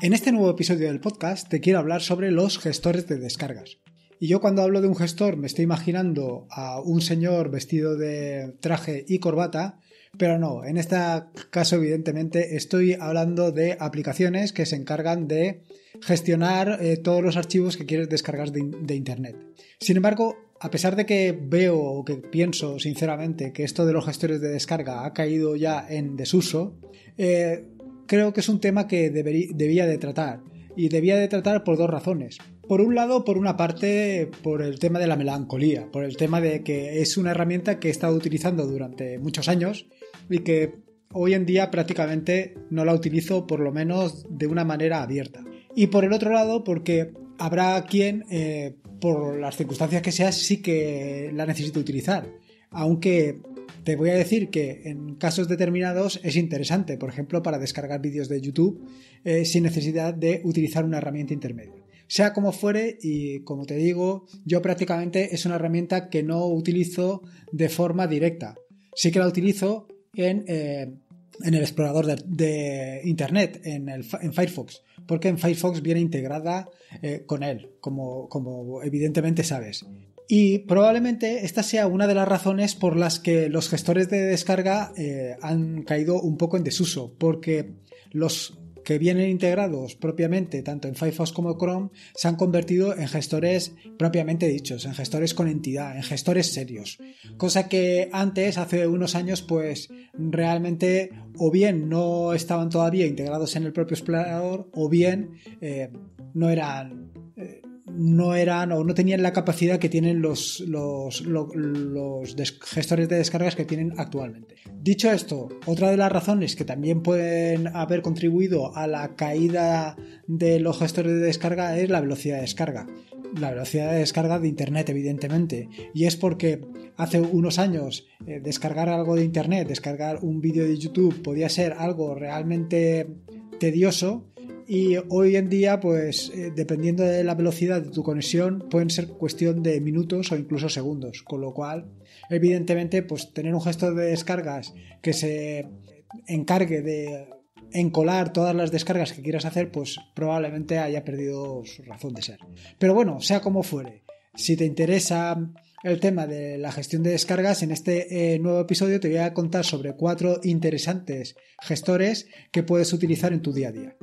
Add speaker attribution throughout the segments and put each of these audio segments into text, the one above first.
Speaker 1: En este nuevo episodio del podcast te quiero hablar sobre los gestores de descargas. Y yo cuando hablo de un gestor me estoy imaginando a un señor vestido de traje y corbata, pero no, en este caso evidentemente estoy hablando de aplicaciones que se encargan de gestionar eh, todos los archivos que quieres descargar de, Internet. Sin embargo, a pesar de que veo o que pienso sinceramente que esto de los gestores de descarga ha caído ya en desuso, eh, creo que es un tema que debía de tratar. Y debía de tratar por dos razones. Por un lado, por una parte, por el tema de la melancolía, por el tema de que es una herramienta que he estado utilizando durante muchos años y que hoy en día prácticamente no la utilizo, por lo menos de una manera abierta. Y por el otro lado, porque habrá quien, eh, por las circunstancias que sea, sí que la necesite utilizar. Aunque te voy a decir que en casos determinados es interesante, por ejemplo, para descargar vídeos de YouTube eh, sin necesidad de utilizar una herramienta intermedia. Sea como fuere, y como te digo, yo prácticamente es una herramienta que no utilizo de forma directa. Sí que la utilizo en, eh, el explorador de, Internet, en, Firefox, porque en Firefox viene integrada eh, con él, como evidentemente sabes. Y probablemente esta sea una de las razones por las que los gestores de descarga eh, han caído un poco en desuso, porque los que vienen integrados propiamente tanto en Firefox como Chrome se han convertido en gestores propiamente dichos, en gestores con entidad, en gestores serios, cosa que antes, hace unos años, pues realmente o bien no estaban todavía integrados en el propio explorador o bien eh, no eran eh, no eran o no tenían la capacidad que tienen los, los, gestores de descargas que tienen actualmente. Dicho esto, otra de las razones que también pueden haber contribuido a la caída de los gestores de descarga es la velocidad de descarga. La velocidad de descarga de Internet, evidentemente. Y es porque hace unos años eh, descargar algo de Internet, descargar un vídeo de YouTube, podía ser algo realmente tedioso y hoy en día, pues eh, dependiendo de la velocidad de tu conexión, pueden ser cuestión de minutos o incluso segundos. Con lo cual, evidentemente, pues tener un gestor de descargas que se encargue de encolar todas las descargas que quieras hacer, pues probablemente haya perdido su razón de ser. Pero bueno, sea como fuere, si te interesa el tema de la gestión de descargas, en este eh, nuevo episodio te voy a contar sobre cuatro interesantes gestores que puedes utilizar en tu día a día.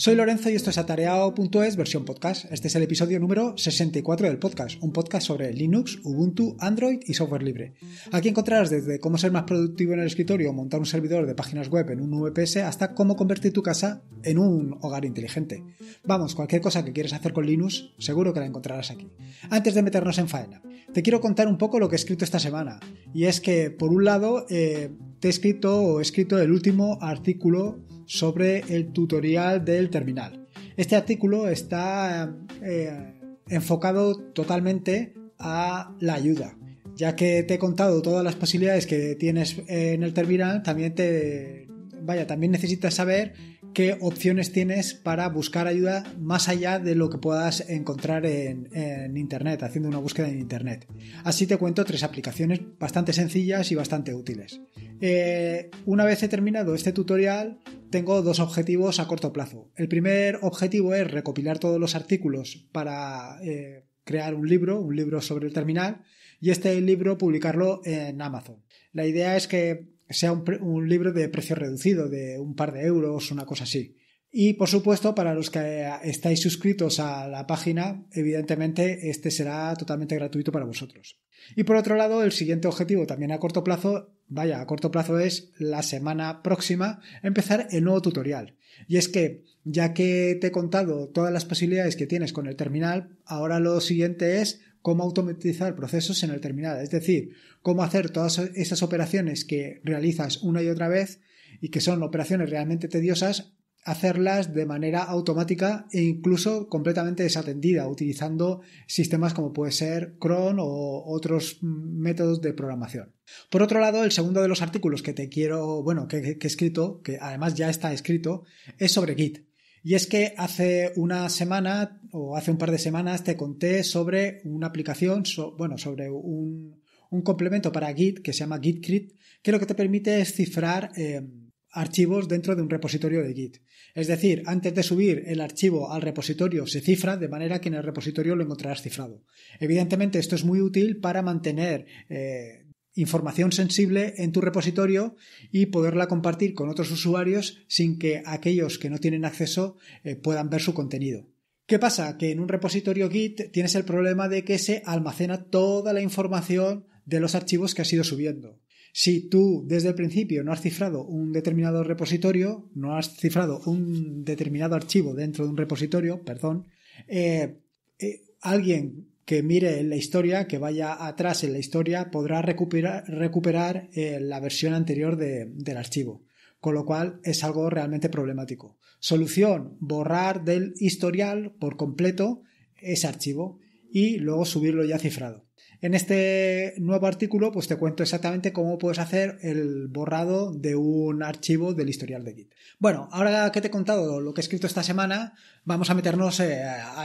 Speaker 1: Soy Lorenzo y esto es atareado.es versión podcast. Este es el episodio número 64 del podcast, un podcast sobre Linux, Ubuntu, Android y software libre. Aquí encontrarás desde cómo ser más productivo en el escritorio, montar un servidor de páginas web en un VPS, hasta cómo convertir tu casa en un hogar inteligente. Vamos, cualquier cosa que quieras hacer con Linux, seguro que la encontrarás aquí. Antes de meternos en faena, te quiero contar un poco lo que he escrito esta semana. Y es que, por un lado, eh, te he escrito o he escrito el último artículo sobre el tutorial del terminal. Este artículo está eh, enfocado totalmente a la ayuda. Ya que te he contado todas las posibilidades que tienes en el terminal, también te vaya, también necesitas saber qué opciones tienes para buscar ayuda más allá de lo que puedas encontrar en, Internet, haciendo una búsqueda en Internet. Así te cuento tres aplicaciones bastante sencillas y bastante útiles. Eh, una vez he terminado este tutorial, tengo dos objetivos a corto plazo. El primer objetivo es recopilar todos los artículos para eh, crear un libro, un libro sobre el terminal, y este libro publicarlo en Amazon. La idea es que sea un, libro de precio reducido, de un par de euros, una cosa así. Y por supuesto, para los que eh, estáis suscritos a la página, evidentemente este será totalmente gratuito para vosotros. Y por otro lado, el siguiente objetivo también a corto plazo, vaya, a corto plazo es la semana próxima empezar el nuevo tutorial. Y es que, ya que te he contado todas las posibilidades que tienes con el terminal, ahora lo siguiente es cómo automatizar procesos en el terminal, es decir, cómo hacer todas esas operaciones que realizas una y otra vez y que son operaciones realmente tediosas, hacerlas de manera automática e incluso completamente desatendida, utilizando sistemas como puede ser cron o otros métodos de programación. Por otro lado, el segundo de los artículos que te quiero, bueno, que, que, he escrito, que además ya está escrito, es sobre Git. Y es que hace una semana o hace un par de semanas te conté sobre una aplicación, bueno, sobre un, complemento para Git que se llama GitCrit, que lo que te permite es cifrar em, archivos dentro de un repositorio de Git. Es decir, antes de subir el archivo al repositorio se cifra de manera que en el repositorio lo encontrarás cifrado. Evidentemente esto es muy útil para mantener eh, información sensible en tu repositorio y poderla compartir con otros usuarios sin que aquellos que no tienen acceso eh, puedan ver su contenido. ¿Qué pasa? Que en un repositorio Git tienes el problema de que se almacena toda la información de los archivos que has ido subiendo. Si tú desde el principio no has cifrado un determinado repositorio, no has cifrado un determinado archivo dentro de un repositorio, perdón, eh, eh, alguien que mire en la historia, que vaya atrás en la historia, podrá recuperar, recuperar eh, la versión anterior del archivo, con lo cual es algo realmente problemático. Solución, borrar del historial por completo ese archivo y luego subirlo ya cifrado. En este nuevo artículo pues te cuento exactamente cómo puedes hacer el borrado de un archivo del historial de Git. Bueno, ahora que te he contado lo que he escrito esta semana, vamos a meternos eh,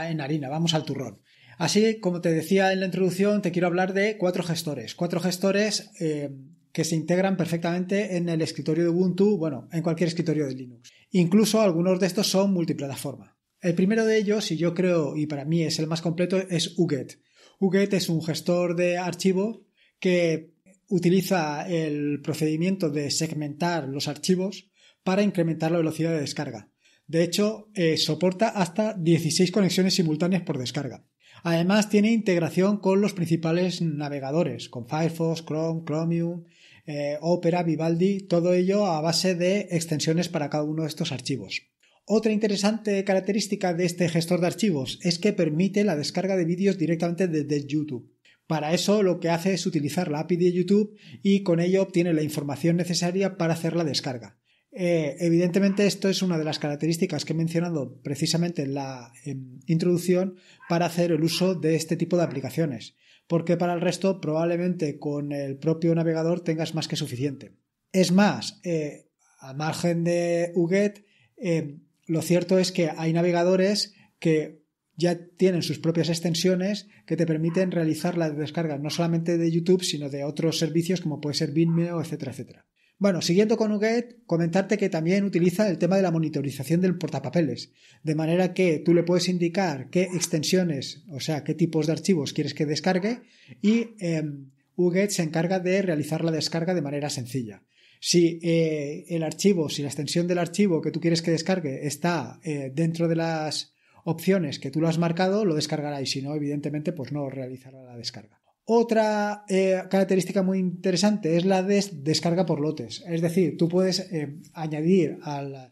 Speaker 1: en harina, vamos al turrón. Así, como te decía en la introducción, te quiero hablar de cuatro gestores. Cuatro gestores eh, que se integran perfectamente en el escritorio de Ubuntu, bueno, en cualquier escritorio de Linux. Incluso algunos de estos son multiplataforma. El primero de ellos, y yo creo, y para mí es el más completo, es UGET. UGET es un gestor de archivo que utiliza el procedimiento de segmentar los archivos para incrementar la velocidad de descarga. De hecho, eh, soporta hasta 16 conexiones simultáneas por descarga. Además, tiene integración con los principales navegadores, con Firefox, Chrome, Chromium, eh, Opera, Vivaldi, todo ello a base de extensiones para cada uno de estos archivos. Otra interesante característica de este gestor de archivos es que permite la descarga de vídeos directamente desde YouTube. Para eso lo que hace es utilizar la API de YouTube y con ello obtiene la información necesaria para hacer la descarga. Eh, evidentemente esto es una de las características que he mencionado precisamente en la introducción para hacer el uso de este tipo de aplicaciones, porque para el resto probablemente con el propio navegador tengas más que suficiente. Es más, eh, a margen de UGET, eh, lo cierto es que hay navegadores que ya tienen sus propias extensiones que te permiten realizar la descarga no solamente de YouTube, sino de otros servicios como puede ser Vimeo, etcétera, etcétera. Bueno, siguiendo con UGET, comentarte que también utiliza el tema de la monitorización del portapapeles, de manera que tú le puedes indicar qué extensiones, o sea, qué tipos de archivos quieres que descargue y em, Uget se encarga de realizar la descarga de manera sencilla. Si eh, el archivo, si la extensión del archivo que tú quieres que descargue está eh, dentro de las opciones que tú lo has marcado, lo descargará y si no, evidentemente, pues no realizará la descarga. Otra eh, característica muy interesante es la de descarga por lotes. Es decir, tú puedes eh, añadir a la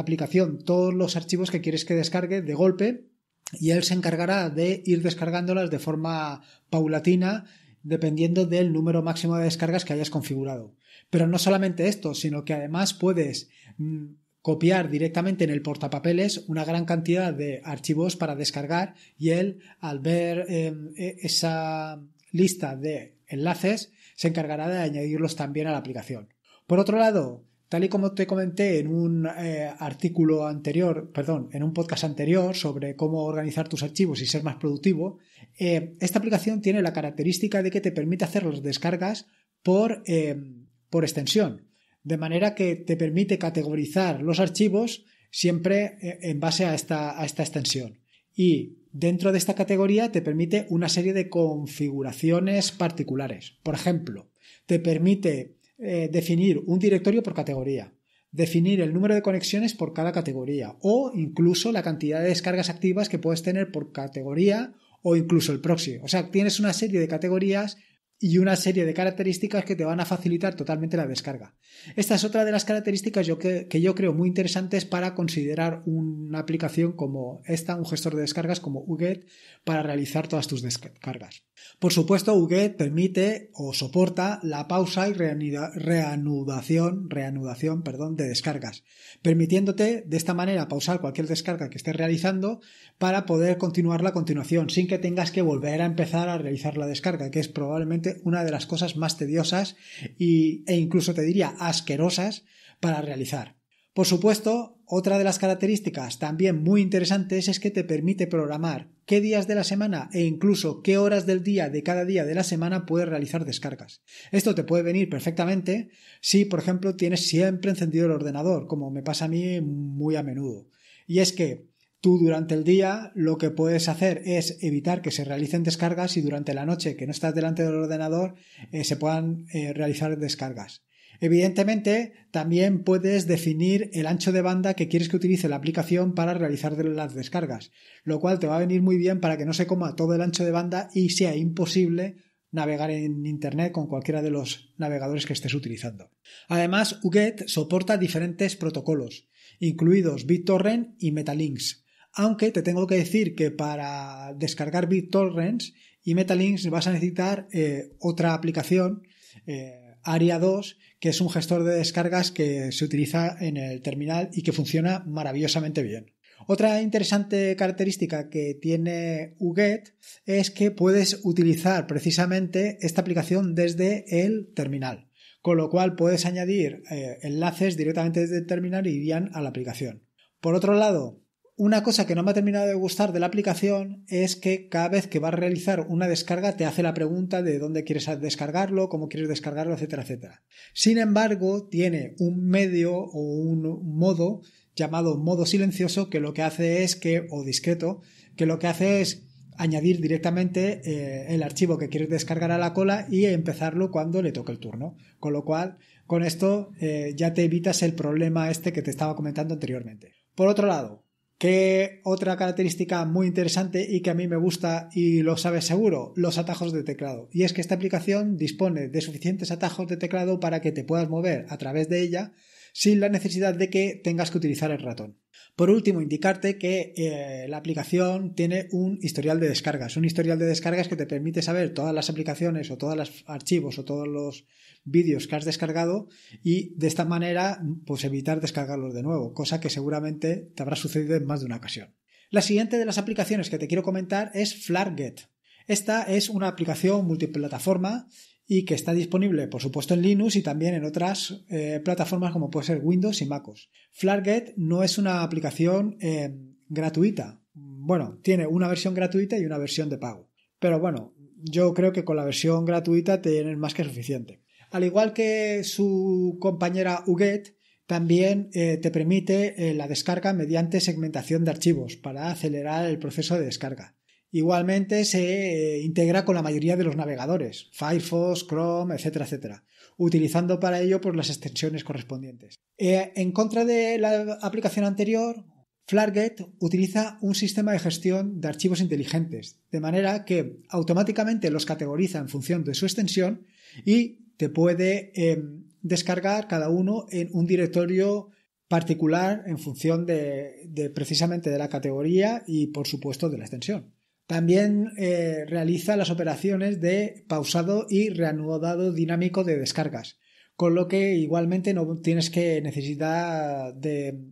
Speaker 1: aplicación todos los archivos que quieres que descargue de golpe y él se encargará de ir descargándolas de forma paulatina dependiendo del número máximo de descargas que hayas configurado. Pero no solamente esto, sino que además puedes mm, copiar directamente en el portapapeles una gran cantidad de archivos para descargar y él al ver em, e, esa lista de enlaces se encargará de añadirlos también a la aplicación. Por otro lado, tal y como te comenté en un eh, artículo anterior, perdón, en un podcast anterior sobre cómo organizar tus archivos y ser más productivo, eh, esta aplicación tiene la característica de que te permite hacer las descargas por em, extensión de manera que te permite categorizar los archivos siempre eh, en base a esta, a esta extensión. Y dentro de esta categoría te permite una serie de configuraciones particulares. Por ejemplo, te permite eh, definir un directorio por categoría, definir el número de conexiones por cada categoría o incluso la cantidad de descargas activas que puedes tener por categoría o incluso el proxy. O sea, tienes una serie de categorías y una serie de características que te van a facilitar totalmente la descarga. Esta es otra de las características que, yo creo muy interesantes para considerar una aplicación como esta, un gestor de descargas como UGET, para realizar todas tus descargas. Por supuesto, UGET permite o soporta la pausa y reanudación, reanudación perdón, de descargas, permitiéndote de esta manera pausar cualquier descarga que estés realizando para poder continuar la continuación sin que tengas que volver a empezar a realizar la descarga, que es probablemente una de las cosas más tediosas y, e incluso te diría asquerosas para realizar. Por supuesto, otra de las características también muy interesantes es que te permite programar qué días de la semana e incluso qué horas del día de cada día de la semana puedes realizar descargas. Esto te puede venir perfectamente si, por ejemplo, tienes siempre encendido el ordenador, como me pasa a mí muy a menudo. Y es que Tú durante el día lo que puedes hacer es evitar que se realicen descargas y durante la noche, que no estás delante del ordenador, eh, se puedan eh, realizar descargas. Evidentemente, también puedes definir el ancho de banda que quieres que utilice la aplicación para realizar las descargas, lo cual te va a venir muy bien para que no se coma todo el ancho de banda y sea imposible navegar en Internet con cualquiera de los navegadores que estés utilizando. Además, UGET soporta diferentes protocolos, incluidos BitTorrent y Metalinks. Aunque te tengo que decir que para descargar BitTorrents y Metalinks vas a necesitar eh, otra aplicación, eh, Aria 2, que es un gestor de descargas que se utiliza en el terminal y que funciona maravillosamente bien. Otra interesante característica que tiene UGET es que puedes utilizar precisamente esta aplicación desde el terminal, con lo cual puedes añadir eh, enlaces directamente desde el terminal y irían a la aplicación. Por otro lado, una cosa que no me ha terminado de gustar de la aplicación es que cada vez que vas a realizar una descarga te hace la pregunta de dónde quieres descargarlo, cómo quieres descargarlo, etcétera, etcétera. Sin embargo, tiene un medio o un modo llamado modo silencioso que lo que hace es que, o discreto, que lo que hace es añadir directamente eh, el archivo que quieres descargar a la cola y empezarlo cuando le toque el turno. Con lo cual, con esto eh, ya te evitas el problema este que te estaba comentando anteriormente. Por otro lado, que otra característica muy interesante y que a mí me gusta y lo sabes seguro, los atajos de teclado. Y es que esta aplicación dispone de suficientes atajos de teclado para que te puedas mover a través de ella sin la necesidad de que tengas que utilizar el ratón. Por último, indicarte que eh, la aplicación tiene un historial de descargas, un historial de descargas que te permite saber todas las aplicaciones o todos los archivos o todos los vídeos que has descargado y de esta manera pues evitar descargarlos de nuevo, cosa que seguramente te habrá sucedido en más de una ocasión. La siguiente de las aplicaciones que te quiero comentar es Flarget. Esta es una aplicación multiplataforma y que está disponible, por supuesto, en Linux y también en otras eh, plataformas como puede ser Windows y MacOS. Flarget no es una aplicación eh, gratuita. Bueno, tiene una versión gratuita y una versión de pago. Pero bueno, yo creo que con la versión gratuita tienen más que suficiente. Al igual que su compañera Uget, también eh, te permite la descarga mediante segmentación de archivos para acelerar el proceso de descarga. Igualmente se eh, integra con la mayoría de los navegadores, Firefox, Chrome, etcétera, etcétera, utilizando para ello pues, las extensiones correspondientes. Eh, en contra de la aplicación anterior, Flargate utiliza un sistema de gestión de archivos inteligentes, de manera que automáticamente los categoriza en función de su extensión y te puede em, descargar cada uno en un directorio particular en función de precisamente de la categoría y por supuesto de la extensión. También eh, realiza las operaciones de pausado y reanudado dinámico de descargas, con lo que igualmente no tienes que necesitar de,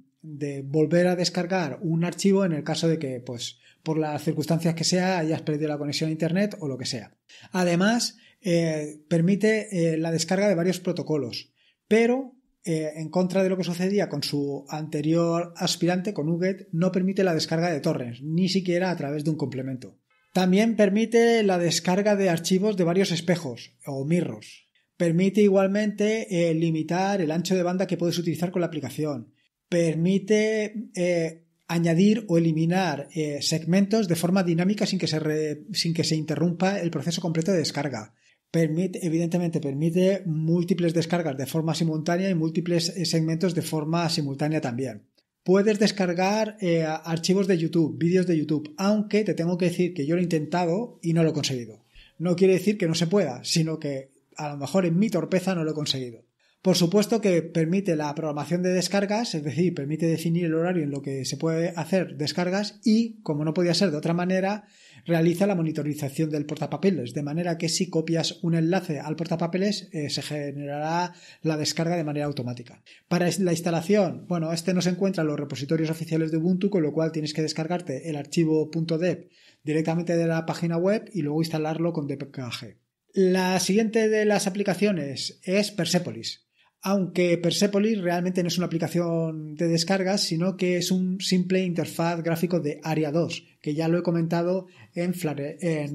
Speaker 1: volver a descargar un archivo en el caso de que, pues, por las circunstancias que sea, hayas perdido la conexión a Internet o lo que sea. Además, eh, permite eh, la descarga de varios protocolos, pero eh, en contra de lo que sucedía con su anterior aspirante, con UGET, no permite la descarga de torres, ni siquiera a través de un complemento. También permite la descarga de archivos de varios espejos o mirros. Permite igualmente eh, limitar el ancho de banda que puedes utilizar con la aplicación. Permite eh, añadir o eliminar segmentos de forma dinámica sin sin que se interrumpa el proceso completo de descarga. Permite, evidentemente permite múltiples descargas de forma simultánea y múltiples eh, segmentos de forma simultánea también. Puedes descargar eh, archivos de YouTube, vídeos de YouTube, aunque te tengo que decir que yo lo he intentado y no lo he conseguido. No quiere decir que no se pueda, sino que a lo mejor en mi torpeza no lo he conseguido. Por supuesto que permite la programación de descargas, es decir, permite definir el horario en lo que se puede hacer descargas y, como no podía ser de otra manera, realiza la monitorización del portapapeles, de manera que si copias un enlace al portapapeles eh, se generará la descarga de manera automática. Para la instalación, bueno, este no se encuentra en los repositorios oficiales de Ubuntu, con lo cual tienes que descargarte el archivo .deb directamente de la página web y luego instalarlo con dpkg. La siguiente de las aplicaciones es Persepolis aunque Persepolis realmente no es una aplicación de descargas, sino que es un simple interfaz gráfico de ARIA 2, que ya lo he comentado en, Flare, eh,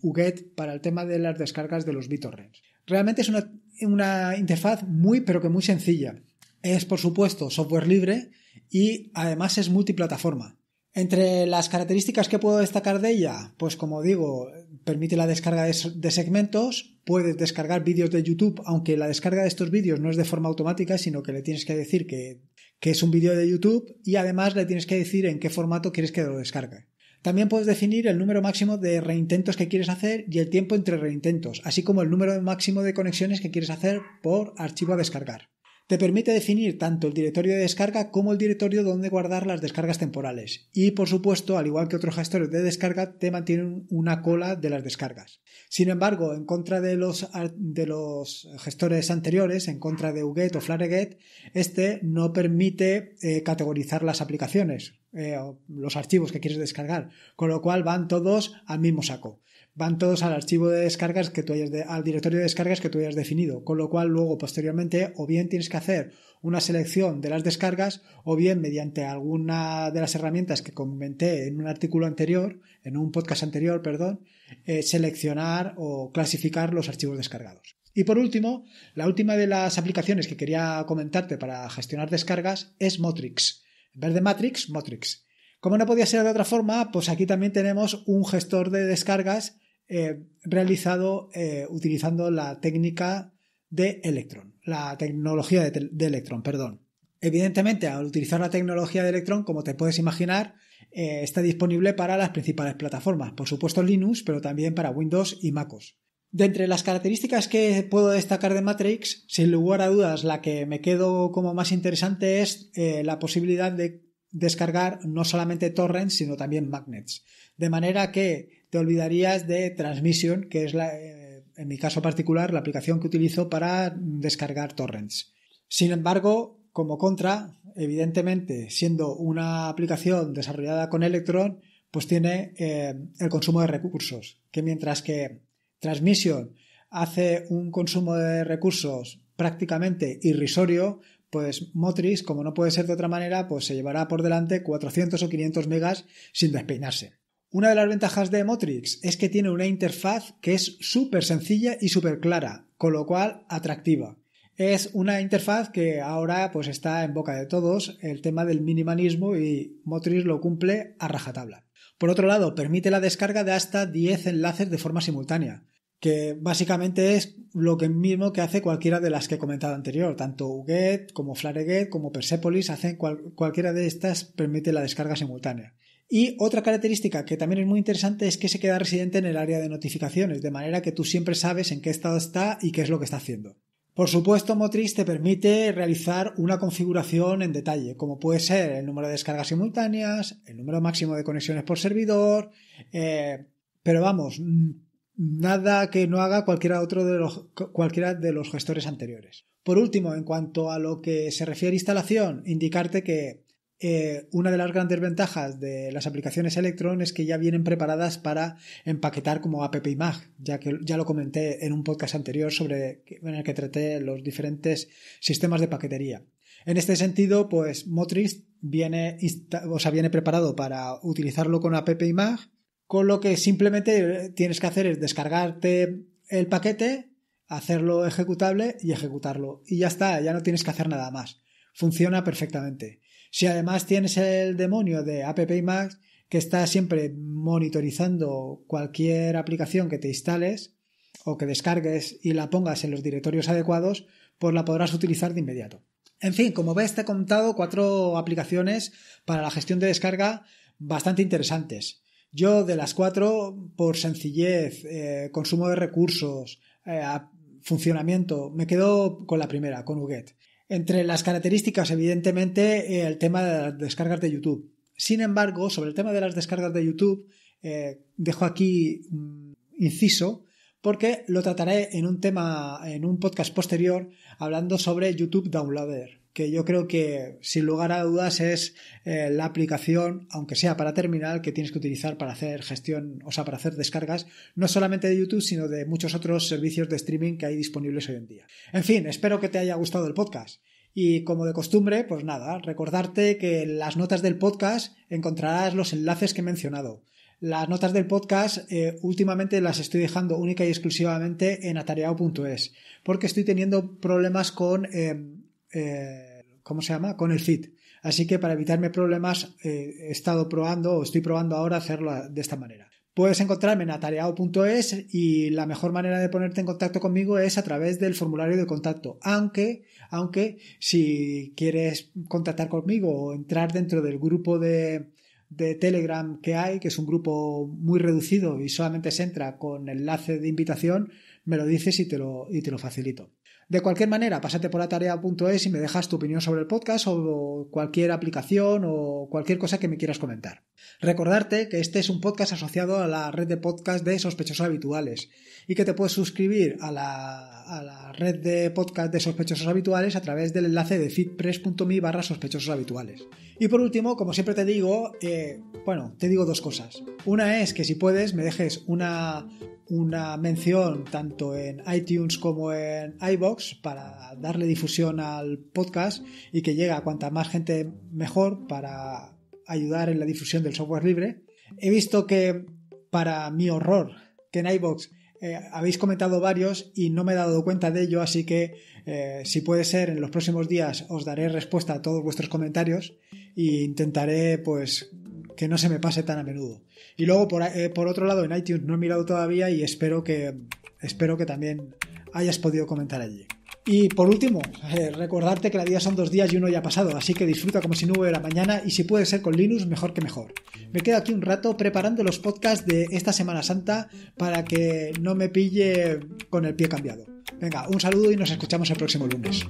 Speaker 1: UGET para el tema de las descargas de los BitTorrents. Realmente es una, una interfaz muy, pero que muy sencilla. Es, por supuesto, software libre y además es multiplataforma. Entre las características que puedo destacar de ella, pues como digo, permite la descarga de, segmentos, puedes descargar vídeos de YouTube, aunque la descarga de estos vídeos no es de forma automática, sino que le tienes que decir que, es un vídeo de YouTube y además le tienes que decir en qué formato quieres que lo descargue. También puedes definir el número máximo de reintentos que quieres hacer y el tiempo entre reintentos, así como el número máximo de conexiones que quieres hacer por archivo a descargar. Te permite definir tanto el directorio de descarga como el directorio donde guardar las descargas temporales. Y por supuesto, al igual que otros gestores de descarga, te mantienen una cola de las descargas. Sin embargo, en contra de los, de los gestores anteriores, en contra de UGET o FlareGet, este no permite eh, categorizar las aplicaciones. Eh, los archivos que quieres descargar, con lo cual van todos al mismo saco. Van todos al archivo de descargas que tú hayas al directorio de descargas que tú hayas definido, con lo cual luego posteriormente o bien tienes que hacer una selección de las descargas o bien mediante alguna de las herramientas que comenté en un artículo anterior, en un podcast anterior, perdón, eh, seleccionar o clasificar los archivos descargados. Y por último, la última de las aplicaciones que quería comentarte para gestionar descargas es Motrix verde vez de Matrix, Motrix. Como no podía ser de otra forma, pues aquí también tenemos un gestor de descargas eh, realizado eh, utilizando la técnica de Electron, la tecnología de, Electron, perdón. Evidentemente, al utilizar la tecnología de Electron, como te puedes imaginar, eh, está disponible para las principales plataformas, por supuesto Linux, pero también para Windows y MacOS. De entre las características que puedo destacar de Matrix, sin lugar a dudas, la que me quedo como más interesante es eh, la posibilidad de descargar no solamente torrents, sino también magnets. De manera que te olvidarías de Transmission, que es la, eh, en mi caso particular la aplicación que utilizo para descargar torrents. Sin embargo, como contra, evidentemente, siendo una aplicación desarrollada con Electron, pues tiene eh, el consumo de recursos, que mientras que Transmission hace un consumo de recursos prácticamente irrisorio, pues Motrix como no puede ser de otra manera, pues se llevará por delante 400 o 500 megas sin despeinarse. Una de las ventajas de Motrix es que tiene una interfaz que es súper sencilla y súper clara, con lo cual atractiva. Es una interfaz que ahora pues está en boca de todos el tema del minimalismo y Motrix lo cumple a rajatabla. Por otro lado, permite la descarga de hasta 10 enlaces de forma simultánea, que básicamente es lo que mismo que hace cualquiera de las que he comentado anterior, tanto UGET como FlareGET como Persepolis hacen cualquiera de estas permite la descarga simultánea. Y otra característica que también es muy interesante es que se queda residente en el área de notificaciones, de manera que tú siempre sabes en qué estado está y qué es lo que está haciendo. Por supuesto, Motrix te permite realizar una configuración en detalle, como puede ser el número de descargas simultáneas, el número máximo de conexiones por servidor, eh, pero vamos, mm, nada que no haga cualquiera, otro de los, cualquiera de los gestores anteriores. Por último, en cuanto a lo que se refiere a instalación, indicarte que eh, una de las grandes ventajas de las aplicaciones Electron es que ya vienen preparadas para empaquetar como AppImage, ya que ya lo comenté en un podcast anterior sobre en el que traté los diferentes sistemas de paquetería. En este sentido, pues Motrix viene, o viene preparado para utilizarlo con AppImage con lo que simplemente eh, tienes que hacer es descargarte el paquete, hacerlo ejecutable y ejecutarlo. Y ya está, ya no tienes que hacer nada más. Funciona perfectamente. Si además tienes el demonio de App que está siempre monitorizando cualquier aplicación que te instales o que descargues y la pongas en los directorios adecuados, pues la podrás utilizar de inmediato. En fin, como ves, te he contado cuatro aplicaciones para la gestión de descarga bastante interesantes. Yo de las cuatro, por sencillez, eh, consumo de recursos, eh, funcionamiento, me quedo con la primera, con Uget. Entre las características, evidentemente, eh, el tema de las descargas de YouTube. Sin embargo, sobre el tema de las descargas de YouTube, dejo aquí mm, inciso porque lo trataré en un tema, en un podcast posterior, hablando sobre YouTube Downloader que yo creo que sin lugar a dudas es eh, la aplicación, aunque sea para terminal, que tienes que utilizar para hacer gestión, o sea, para hacer descargas, no solamente de YouTube, sino de muchos otros servicios de streaming que hay disponibles hoy en día. En fin, espero que te haya gustado el podcast. Y como de costumbre, pues nada, recordarte que las notas del podcast encontrarás los enlaces que he mencionado. Las notas del podcast eh, últimamente las estoy dejando única y exclusivamente en atareado.es, porque estoy teniendo problemas con... Em, eh, ¿cómo se llama? Con el feed. Así que para evitarme problemas eh, he estado probando o estoy probando ahora hacerlo de esta manera. Puedes encontrarme en atareado.es y la mejor manera de ponerte en contacto conmigo es a través del formulario de contacto. Aunque, aunque si quieres contactar conmigo o entrar dentro del grupo de, de Telegram que hay, que es un grupo muy reducido y solamente se entra con enlace de invitación, me lo dices y te lo, y te lo facilito. De cualquier manera, pásate por tarea.es y me dejas tu opinión sobre el podcast o cualquier aplicación o cualquier cosa que me quieras comentar. Recordarte que este es un podcast asociado a la red de podcast de sospechosos habituales y que te puedes suscribir a la a la red de podcast de sospechosos habituales a través del enlace de fitpress.me barra sospechosos habituales. Y por último, como siempre te digo, eh, bueno, te digo dos cosas. Una es que si puedes me dejes una, una mención tanto en iTunes como en iBox para darle difusión al podcast y que llegue a cuanta más gente mejor para ayudar en la difusión del software libre. He visto que, para mi horror, que en iBox eh, habéis comentado varios y no me he dado cuenta de ello, así que eh, si puede ser, en los próximos días os daré respuesta a todos vuestros comentarios e intentaré pues que no se me pase tan a menudo. Y luego, por, eh, por otro lado, en iTunes no he mirado todavía y espero que, espero que también hayas podido comentar allí. Y por último, eh, recordarte que la vida son dos días y uno ya ha pasado, así que disfruta como si no hubiera mañana y si puede ser con Linux, mejor que mejor. Me quedo aquí un rato preparando los podcasts de esta Semana Santa para que no me pille con el pie cambiado. Venga, un saludo y nos escuchamos el próximo lunes.